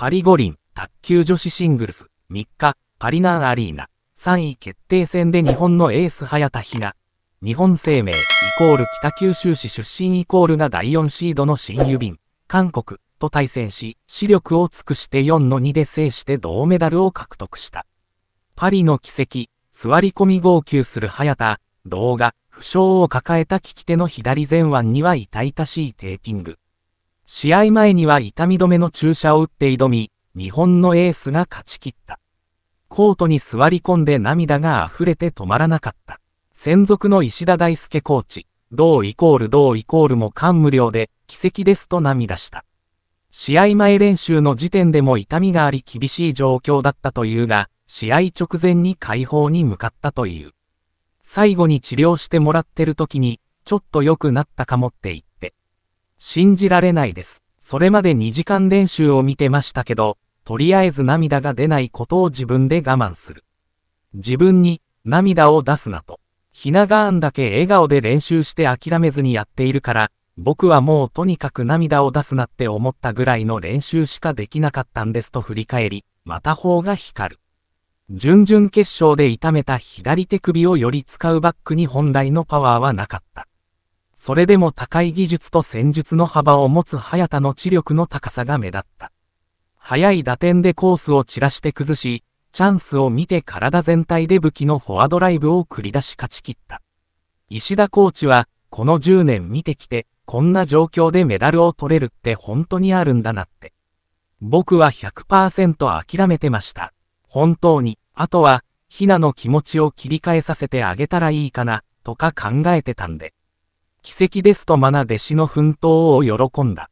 パリ五輪、卓球女子シングルス、3日、パリナンアリーナ、3位決定戦で日本のエース早田ひな、日本生命、イコール北九州市出身イコールが第4シードの新郵便、韓国、と対戦し、視力を尽くして4の2で制して銅メダルを獲得した。パリの奇跡、座り込み号泣する早田、動画、負傷を抱えた利き手の左前腕には痛々しいテーピング。試合前には痛み止めの注射を打って挑み、日本のエースが勝ち切った。コートに座り込んで涙が溢れて止まらなかった。専属の石田大輔コーチ、同イコール同イコールも感無量で、奇跡ですと涙した。試合前練習の時点でも痛みがあり厳しい状況だったというが、試合直前に解放に向かったという。最後に治療してもらってる時に、ちょっと良くなったかもって言った。信じられないです。それまで2時間練習を見てましたけど、とりあえず涙が出ないことを自分で我慢する。自分に涙を出すなと。ひながあんだけ笑顔で練習して諦めずにやっているから、僕はもうとにかく涙を出すなって思ったぐらいの練習しかできなかったんですと振り返り、また方が光る。準々決勝で痛めた左手首をより使うバックに本来のパワーはなかった。それでも高い技術と戦術の幅を持つ早田の知力の高さが目立った。早い打点でコースを散らして崩し、チャンスを見て体全体で武器のフォアドライブを繰り出し勝ち切った。石田コーチは、この10年見てきて、こんな状況でメダルを取れるって本当にあるんだなって。僕は100%諦めてました。本当に、あとは、ひなの気持ちを切り替えさせてあげたらいいかな、とか考えてたんで。奇跡ですとマナ弟子の奮闘を喜んだ。